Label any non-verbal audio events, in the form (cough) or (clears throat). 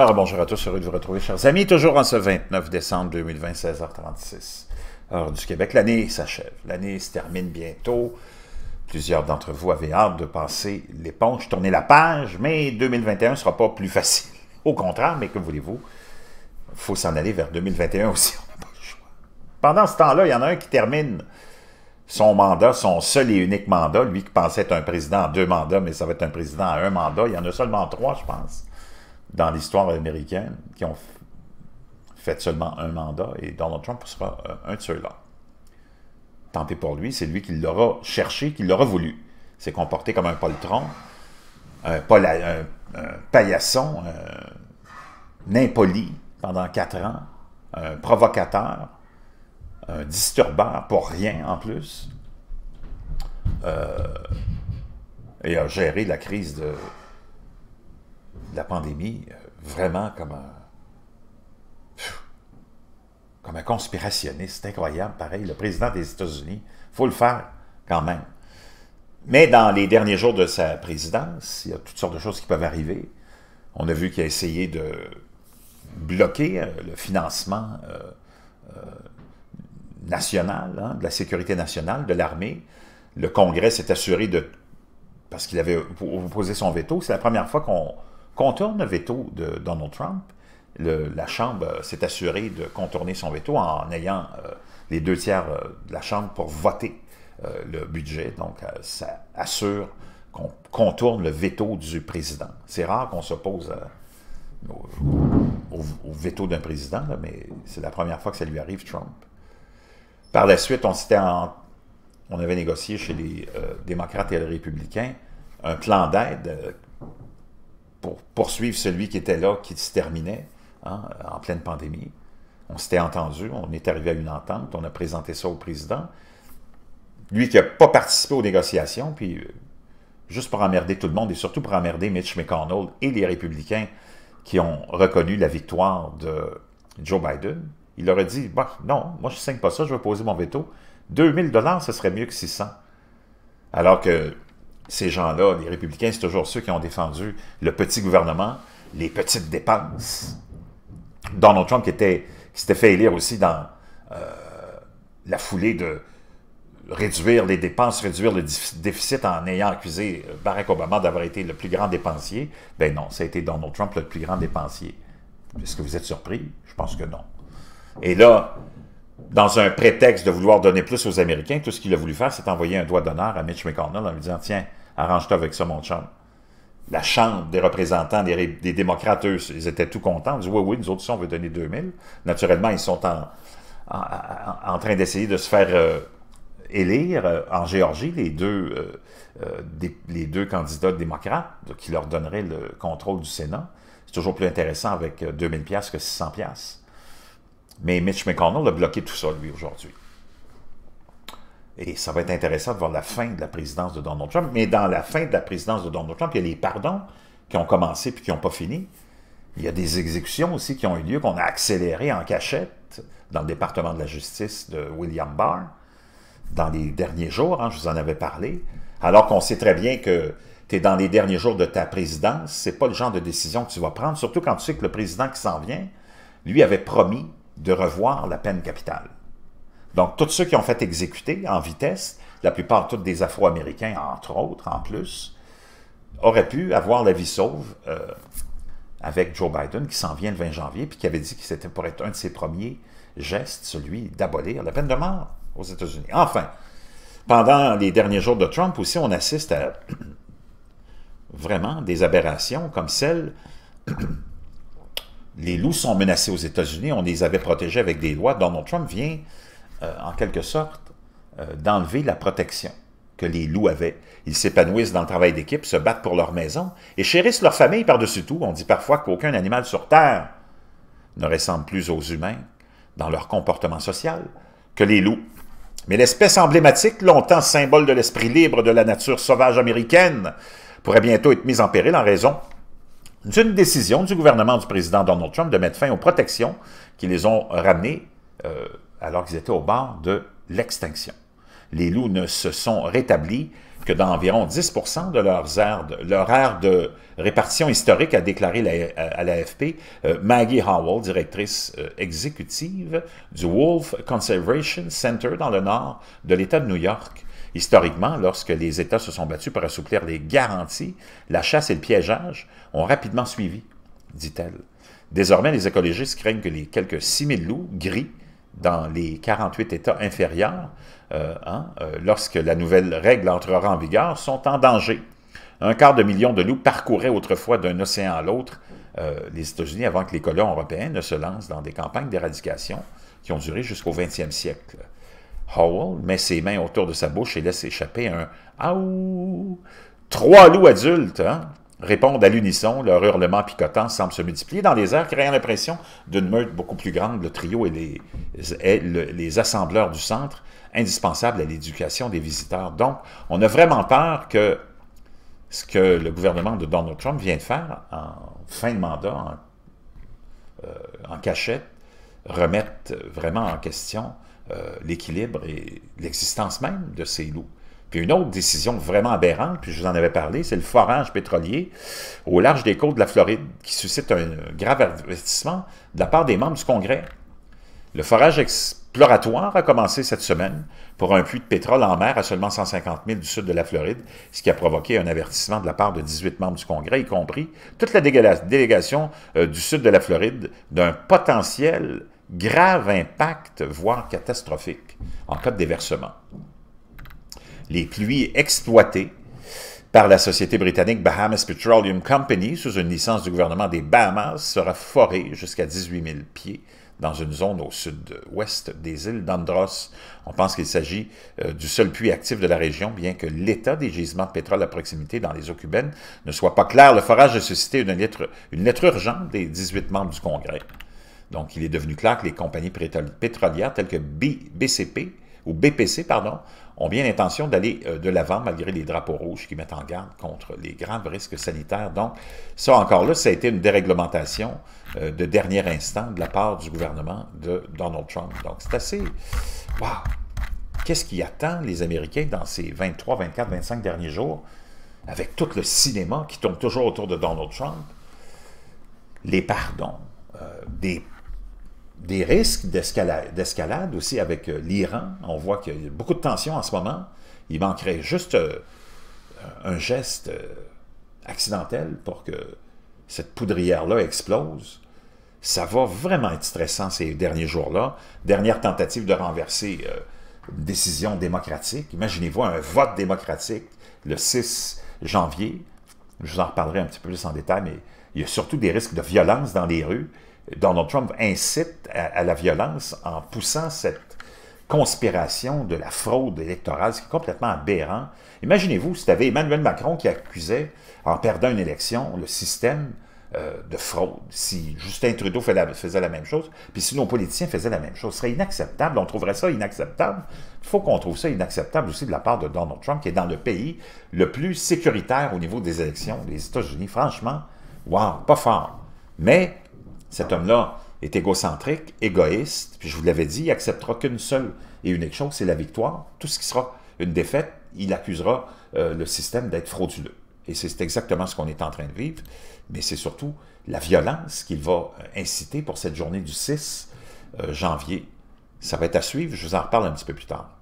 Alors, bonjour à tous, heureux de vous retrouver, chers amis, toujours en ce 29 décembre 2020, 16h36, heure du Québec. L'année s'achève, l'année se termine bientôt. Plusieurs d'entre vous avaient hâte de passer l'éponge, tourner la page, mais 2021 ne sera pas plus facile. (laughs) Au contraire, mais que voulez-vous, il faut s'en aller vers 2021 aussi, on n'a pas le choix. Pendant ce temps-là, il y en a un qui termine son mandat, son seul et unique mandat, lui qui pensait être un président à deux mandats, mais ça va être un président à un mandat, il y en a seulement trois, je pense dans l'histoire américaine qui ont fait seulement un mandat et Donald Trump sera euh, un de ceux-là. Tant pis pour lui, c'est lui qui l'aura cherché, qui l'aura voulu. s'est comporté comme un poltron, un, paillasson, un impoli pendant quatre ans, un provocateur, un disturbeur pour rien en plus, euh, et a géré la crise de la pandémie euh, vraiment comme un, comme un conspirationniste. incroyable, pareil. Le président des États-Unis, il faut le faire quand même. Mais dans les derniers jours de sa présidence, il y a toutes sortes de choses qui peuvent arriver. On a vu qu'il a essayé de bloquer euh, le financement euh, national, hein, de la sécurité nationale, de l'armée. Le Congrès s'est assuré de... parce qu'il avait opposé son veto. C'est la première fois qu'on contourne le veto de Donald Trump. la Chambre euh, s'est assurée de contourner son veto en ayant euh, les deux tiers euh, de la Chambre pour voter le budget. Donc, ça assure qu'on contourne le veto du président. C'est rare qu'on s'oppose au, au, veto d'un président, mais c'est la première fois que ça lui arrive, Trump. Par la suite, on, en, on avait négocié chez les démocrates et les républicains un plan d'aide pour poursuivre celui qui était là, qui se terminait hein, en pleine pandémie. On s'était entendu, on est arrivé à une entente, on a présenté ça au président. Lui qui n'a pas participé aux négociations, puis euh, juste pour emmerder tout le monde et surtout pour emmerder Mitch McConnell et les républicains qui ont reconnu la victoire de Joe Biden, il leur a dit bah, Non, moi je ne signe pas ça, je vais poser mon veto. 2000 dollars, ce serait mieux que 600. Alors que ces gens-là, les républicains, c'est toujours ceux qui ont défendu le petit gouvernement, les petites dépenses. Donald Trump qui était qui s'était fait élire aussi dans euh, la foulée de réduire les dépenses, réduire le déficit en ayant accusé euh, Barack Obama d'avoir été le plus grand dépensier. Ben non, ça a été Donald Trump le plus grand dépensier. Est-ce que vous êtes surpris? Je pense que non. Et là, dans un prétexte de vouloir donner plus aux Américains, tout ce qu'il a voulu faire, c'est envoyer un doigt d'honneur à Mitch McConnell en lui disant, tiens, Arrange-toi avec ça, mon chum. La Chambre des représentants des, démocrates, eux, ils étaient tout contents. Ils disaient, oui, oui, nous autres, si on veut donner 2000. Naturellement, ils sont en, en, train d'essayer de se faire euh, élire euh, en Géorgie les deux, euh, les deux candidats démocrates qui leur donneraient le contrôle du Sénat. C'est toujours plus intéressant avec 2000 pièces que 600 pièces. Mais Mitch McConnell a bloqué tout ça, lui, aujourd'hui et ça va être intéressant de voir la fin de la présidence de Donald Trump, mais dans la fin de la présidence de Donald Trump, il y a les pardons qui ont commencé puis qui n'ont pas fini. Il y a des exécutions aussi qui ont eu lieu, qu'on a accélérées en cachette dans le département de la justice de William Barr dans les derniers jours, hein, je vous en avais parlé, alors qu'on sait très bien que tu es dans les derniers jours de ta présidence, c'est pas le genre de décision que tu vas prendre, surtout quand tu sais que le président qui s'en vient, lui avait promis de revoir la peine capitale. Donc, tous ceux qui ont fait exécuter en vitesse, la plupart tous des Afro-Américains, entre autres, en plus, auraient pu avoir la vie sauve euh, avec Joe Biden, qui s'en vient le 20 janvier, puis qui avait dit que c'était pour être un de ses premiers gestes, celui d'abolir la peine de mort aux États-Unis. Enfin, pendant les derniers jours de Trump aussi, on assiste à (clears throat) vraiment des aberrations comme celle... (clears throat) les loups sont menacés aux États-Unis, on les avait protégés avec des lois. Donald Trump vient euh, en quelque sorte, euh, d'enlever la protection que les loups avaient. Ils s'épanouissent dans le travail d'équipe, se battent pour leur maison et chérissent leur famille par-dessus tout. On dit parfois qu'aucun animal sur Terre ne ressemble plus aux humains dans leur comportement social que les loups. Mais l'espèce emblématique, longtemps symbole de l'esprit libre de la nature sauvage américaine, pourrait bientôt être mise en péril en raison d'une décision du gouvernement du président Donald Trump de mettre fin aux protections qui les ont ramenés euh, alors qu'ils étaient au bord de l'extinction. Les loups ne se sont rétablis que dans environ 10 de leurs aires de, leur aire de répartition historique, a déclaré à, l'AFP euh, Maggie Howell, directrice euh, exécutive du Wolf Conservation Center dans le nord de l'État de New York. Historiquement, lorsque les États se sont battus pour assouplir les garanties, la chasse et le piégeage ont rapidement suivi, dit-elle. Désormais, les écologistes craignent que les quelques 6 000 loups gris dans les 48 États inférieurs, euh, hein, euh, lorsque la nouvelle règle entrera en vigueur, sont en danger. Un quart de million de loups parcouraient autrefois d'un océan à l'autre euh, les États-Unis avant que les colons européens ne se lancent dans des campagnes d'éradication qui ont duré jusqu'au 20e siècle. Howell met ses mains autour de sa bouche et laisse échapper un « aouh » Trois loups adultes, hein, répondent à l'unisson, leur hurlement picotant semble se multiplier dans les airs, créant l'impression d'une meute beaucoup plus grande. Le trio et les, les assembleurs du centre, indispensables à l'éducation des visiteurs. Donc, on a vraiment peur que ce que le gouvernement de Donald Trump vient de faire en fin de mandat, en, euh, cachette, remette vraiment en question euh, l'équilibre et l'existence même de ces loups. Puis une autre décision vraiment aberrante, puis je vous en avais parlé, c'est le forage pétrolier au large des côtes de la Floride, qui suscite un grave avertissement de la part des membres du Congrès. Le forage exploratoire a commencé cette semaine pour un puits de pétrole en mer à seulement 150 000 du sud de la Floride, ce qui a provoqué un avertissement de la part de 18 membres du Congrès, y compris toute la délégation euh, du sud de la Floride, d'un potentiel grave impact, voire catastrophique, en cas de déversement les pluies exploitées par la société britannique Bahamas Petroleum Company sous une licence du gouvernement des Bahamas sera forée jusqu'à 18 000 pieds dans une zone au sud-ouest des îles d'Andros. On pense qu'il s'agit euh, du seul puits actif de la région, bien que l'état des gisements de pétrole à proximité dans les eaux cubaines ne soit pas clair. Le forage a suscité une lettre, une lettre urgente des 18 membres du Congrès. Donc, il est devenu clair que les compagnies pétrolières telles que BCP ou BPC, pardon, ont bien l'intention d'aller euh, de l'avant malgré les drapeaux rouges qui mettent en garde contre les graves risques sanitaires. Donc, ça encore là, ça a été une déréglementation euh, de dernier instant de la part du gouvernement de Donald Trump. Donc, c'est assez... Waouh! Qu'est-ce qui attend les Américains dans ces 23, 24, 25 derniers jours avec tout le cinéma qui tourne toujours autour de Donald Trump? Les pardons, euh, des des risques d'escalade aussi avec euh, l'Iran. On voit qu'il y a beaucoup de tensions en ce moment. Il manquerait juste euh, un geste euh, accidentel pour que cette poudrière-là explose. Ça va vraiment être stressant ces derniers jours-là. Dernière tentative de renverser une décision démocratique. Imaginez-vous un vote démocratique le 6 janvier. Je vous en reparlerai un petit peu plus en détail, mais il y a surtout des risques de violence dans les rues. Donald Trump incite à, la violence en poussant cette conspiration de la fraude électorale, ce qui est complètement aberrant. Imaginez-vous, si tu avais Emmanuel Macron qui accusait, en perdant une élection, le système euh, de fraude, si Justin Trudeau faisait la même chose, puis si nos politiciens faisaient la même chose, ce serait inacceptable, on trouverait ça inacceptable. Il faut qu'on trouve ça inacceptable aussi de la part de Donald Trump, qui est dans le pays le plus sécuritaire au niveau des élections les États-Unis. Franchement, wow, pas fort. Mais cet homme-là est égocentrique, égoïste, puis je vous l'avais dit, il acceptera qu'une seule et unique chose, c'est la victoire. Tout ce qui sera une défaite, il accusera euh, le système d'être frauduleux. Et c'est exactement ce qu'on est en train de vivre, mais c'est surtout la violence qu'il va euh, inciter pour cette journée du 6 euh, janvier. Ça va être à suivre, je vous en reparle un petit peu plus tard.